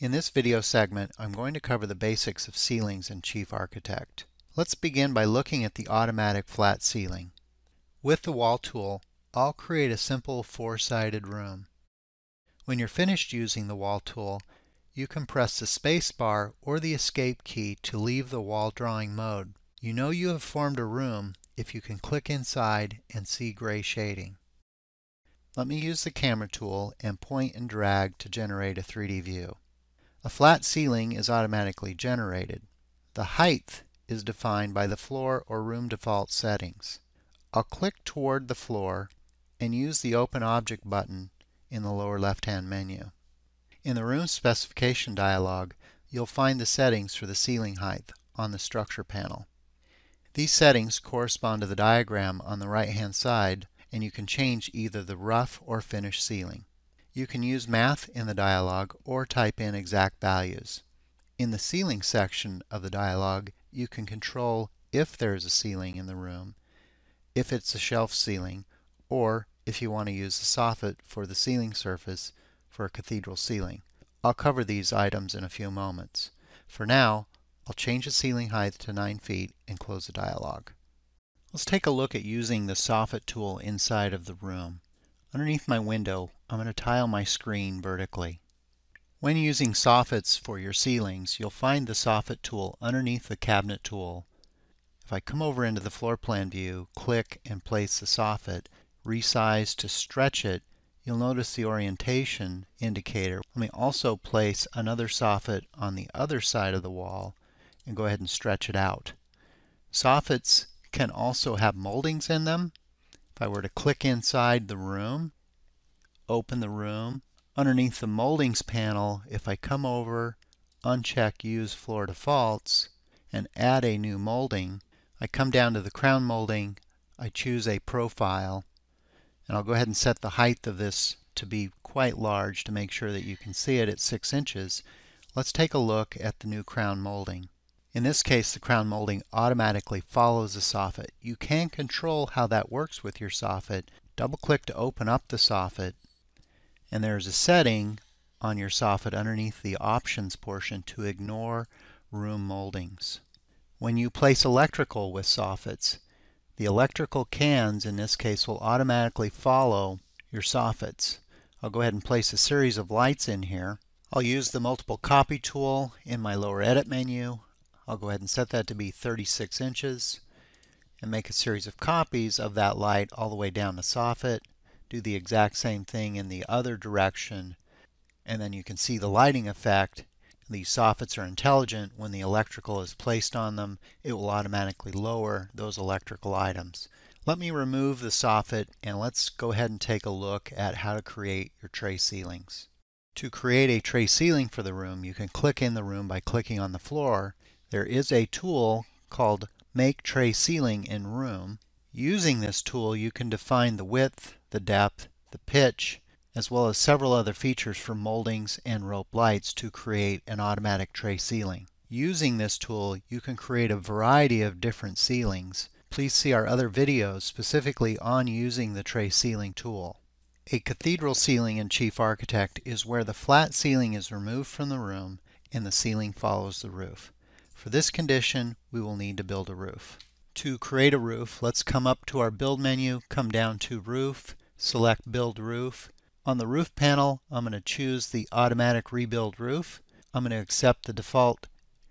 In this video segment, I'm going to cover the basics of ceilings in Chief Architect. Let's begin by looking at the automatic flat ceiling. With the wall tool, I'll create a simple four-sided room. When you're finished using the wall tool, you can press the space bar or the escape key to leave the wall drawing mode. You know you have formed a room if you can click inside and see gray shading. Let me use the camera tool and point and drag to generate a 3D view. A flat ceiling is automatically generated. The height is defined by the floor or room default settings. I'll click toward the floor and use the Open Object button in the lower left-hand menu. In the Room Specification dialog, you'll find the settings for the ceiling height on the Structure panel. These settings correspond to the diagram on the right-hand side, and you can change either the rough or finished ceiling. You can use math in the dialog or type in exact values. In the ceiling section of the dialog, you can control if there is a ceiling in the room, if it's a shelf ceiling, or if you want to use a soffit for the ceiling surface for a cathedral ceiling. I'll cover these items in a few moments. For now, I'll change the ceiling height to 9 feet and close the dialog. Let's take a look at using the soffit tool inside of the room. Underneath my window, I'm going to tile my screen vertically. When using soffits for your ceilings, you'll find the soffit tool underneath the cabinet tool. If I come over into the floor plan view, click and place the soffit, resize to stretch it, you'll notice the orientation indicator. Let me also place another soffit on the other side of the wall and go ahead and stretch it out. Soffits can also have moldings in them, if I were to click inside the room, open the room, underneath the moldings panel, if I come over, uncheck use floor defaults, and add a new molding, I come down to the crown molding, I choose a profile, and I'll go ahead and set the height of this to be quite large to make sure that you can see it at 6 inches. Let's take a look at the new crown molding. In this case, the crown molding automatically follows the soffit. You can control how that works with your soffit. Double click to open up the soffit and there's a setting on your soffit underneath the options portion to ignore room moldings. When you place electrical with soffits, the electrical cans in this case will automatically follow your soffits. I'll go ahead and place a series of lights in here. I'll use the multiple copy tool in my lower edit menu I'll go ahead and set that to be 36 inches and make a series of copies of that light all the way down the soffit. Do the exact same thing in the other direction and then you can see the lighting effect. These soffits are intelligent. When the electrical is placed on them, it will automatically lower those electrical items. Let me remove the soffit and let's go ahead and take a look at how to create your tray ceilings. To create a tray ceiling for the room, you can click in the room by clicking on the floor there is a tool called Make Tray Ceiling in Room. Using this tool, you can define the width, the depth, the pitch, as well as several other features for moldings and rope lights to create an automatic tray ceiling. Using this tool, you can create a variety of different ceilings. Please see our other videos specifically on using the tray ceiling tool. A cathedral ceiling in Chief Architect is where the flat ceiling is removed from the room and the ceiling follows the roof. For this condition, we will need to build a roof. To create a roof, let's come up to our Build menu, come down to Roof, select Build Roof. On the Roof panel, I'm going to choose the Automatic Rebuild Roof. I'm going to accept the default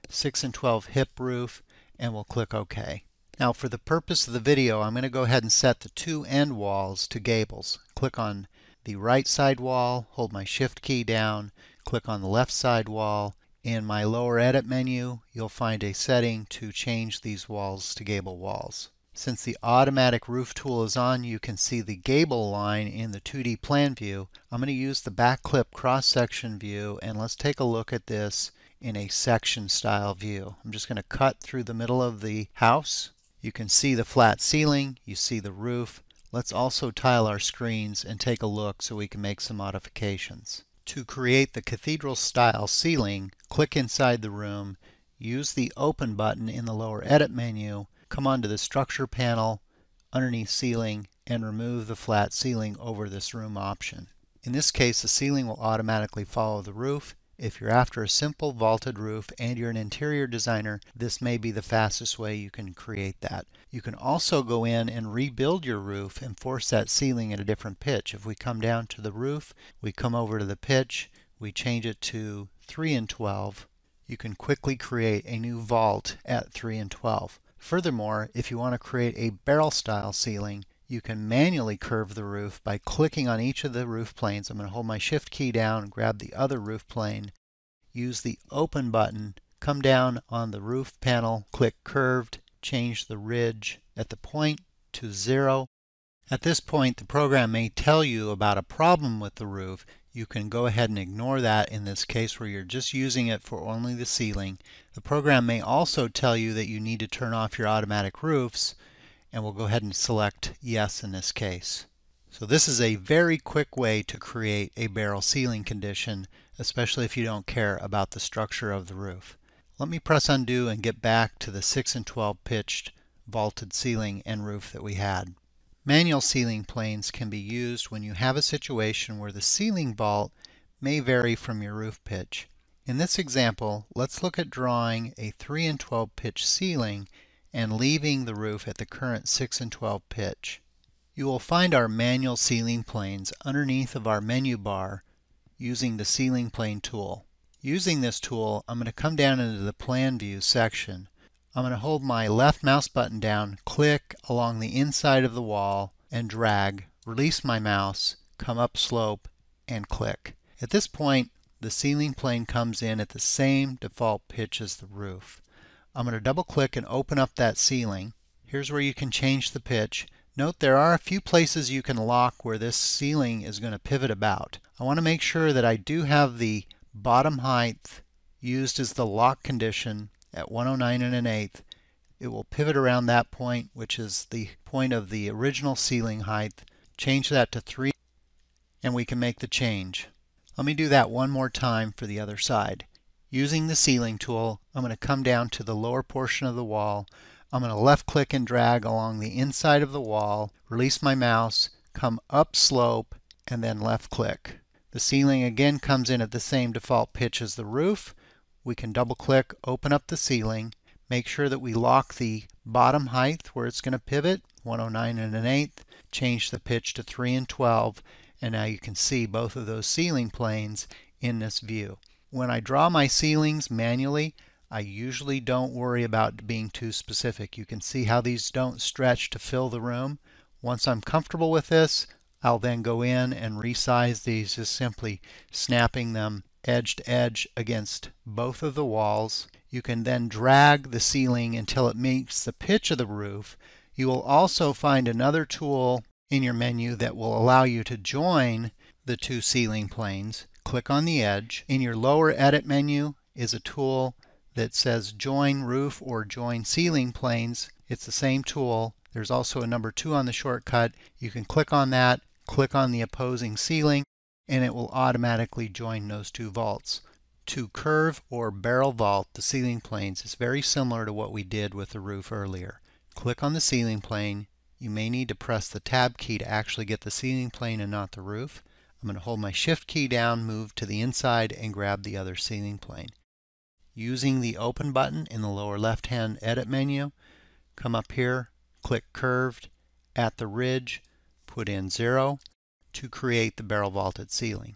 6 and 12 hip roof, and we'll click OK. Now for the purpose of the video, I'm going to go ahead and set the two end walls to gables. Click on the right side wall, hold my shift key down, click on the left side wall, in my lower edit menu, you'll find a setting to change these walls to gable walls. Since the automatic roof tool is on, you can see the gable line in the 2D plan view. I'm going to use the back clip cross section view and let's take a look at this in a section style view. I'm just going to cut through the middle of the house. You can see the flat ceiling, you see the roof. Let's also tile our screens and take a look so we can make some modifications. To create the cathedral style ceiling, click inside the room, use the open button in the lower edit menu, come onto the structure panel underneath ceiling and remove the flat ceiling over this room option. In this case the ceiling will automatically follow the roof if you're after a simple vaulted roof and you're an interior designer, this may be the fastest way you can create that. You can also go in and rebuild your roof and force that ceiling at a different pitch. If we come down to the roof, we come over to the pitch, we change it to 3 and 12, you can quickly create a new vault at 3 and 12. Furthermore, if you want to create a barrel style ceiling, you can manually curve the roof by clicking on each of the roof planes. I'm going to hold my shift key down and grab the other roof plane, use the open button, come down on the roof panel, click curved, change the ridge at the point to zero. At this point, the program may tell you about a problem with the roof. You can go ahead and ignore that in this case where you're just using it for only the ceiling. The program may also tell you that you need to turn off your automatic roofs and we'll go ahead and select yes in this case. So this is a very quick way to create a barrel ceiling condition, especially if you don't care about the structure of the roof. Let me press undo and get back to the 6 and 12 pitched vaulted ceiling and roof that we had. Manual ceiling planes can be used when you have a situation where the ceiling vault may vary from your roof pitch. In this example, let's look at drawing a 3 and 12 pitch ceiling and leaving the roof at the current 6 and 12 pitch. You will find our manual ceiling planes underneath of our menu bar using the ceiling plane tool. Using this tool, I'm going to come down into the plan view section. I'm going to hold my left mouse button down, click along the inside of the wall and drag, release my mouse, come up slope and click. At this point, the ceiling plane comes in at the same default pitch as the roof. I'm going to double click and open up that ceiling. Here's where you can change the pitch. Note there are a few places you can lock where this ceiling is going to pivot about. I want to make sure that I do have the bottom height used as the lock condition at 109 and an eighth. It will pivot around that point, which is the point of the original ceiling height. Change that to 3 and we can make the change. Let me do that one more time for the other side. Using the ceiling tool, I'm going to come down to the lower portion of the wall. I'm going to left click and drag along the inside of the wall, release my mouse, come up slope, and then left click. The ceiling again comes in at the same default pitch as the roof. We can double click, open up the ceiling, make sure that we lock the bottom height where it's going to pivot, 109 and an eighth, change the pitch to 3 and 12, and now you can see both of those ceiling planes in this view when I draw my ceilings manually, I usually don't worry about being too specific. You can see how these don't stretch to fill the room. Once I'm comfortable with this, I'll then go in and resize these just simply snapping them edge to edge against both of the walls. You can then drag the ceiling until it meets the pitch of the roof. You will also find another tool in your menu that will allow you to join the two ceiling planes click on the edge. In your lower edit menu is a tool that says join roof or join ceiling planes. It's the same tool. There's also a number two on the shortcut. You can click on that, click on the opposing ceiling, and it will automatically join those two vaults. To curve or barrel vault the ceiling planes is very similar to what we did with the roof earlier. Click on the ceiling plane. You may need to press the tab key to actually get the ceiling plane and not the roof. I'm going to hold my shift key down, move to the inside, and grab the other ceiling plane. Using the open button in the lower left hand edit menu, come up here, click curved, at the ridge, put in zero to create the barrel vaulted ceiling.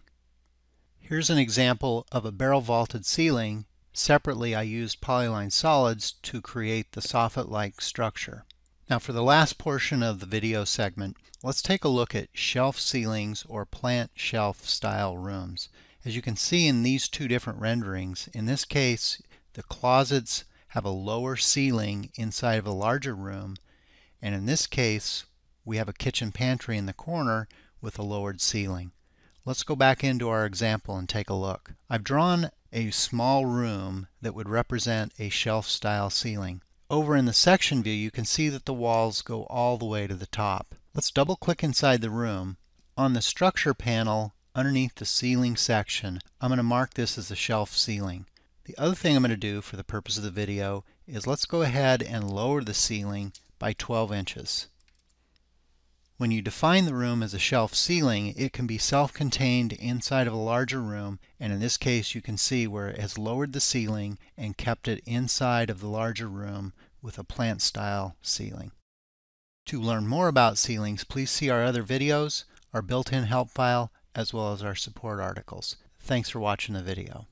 Here's an example of a barrel vaulted ceiling. Separately, I used polyline solids to create the soffit-like structure. Now for the last portion of the video segment, let's take a look at shelf ceilings or plant shelf style rooms. As you can see in these two different renderings, in this case the closets have a lower ceiling inside of a larger room and in this case we have a kitchen pantry in the corner with a lowered ceiling. Let's go back into our example and take a look. I've drawn a small room that would represent a shelf style ceiling. Over in the section view, you can see that the walls go all the way to the top. Let's double click inside the room. On the structure panel, underneath the ceiling section, I'm going to mark this as the shelf ceiling. The other thing I'm going to do for the purpose of the video is let's go ahead and lower the ceiling by 12 inches. When you define the room as a shelf ceiling, it can be self-contained inside of a larger room, and in this case you can see where it has lowered the ceiling and kept it inside of the larger room with a plant-style ceiling. To learn more about ceilings, please see our other videos, our built-in help file, as well as our support articles. Thanks for watching the video.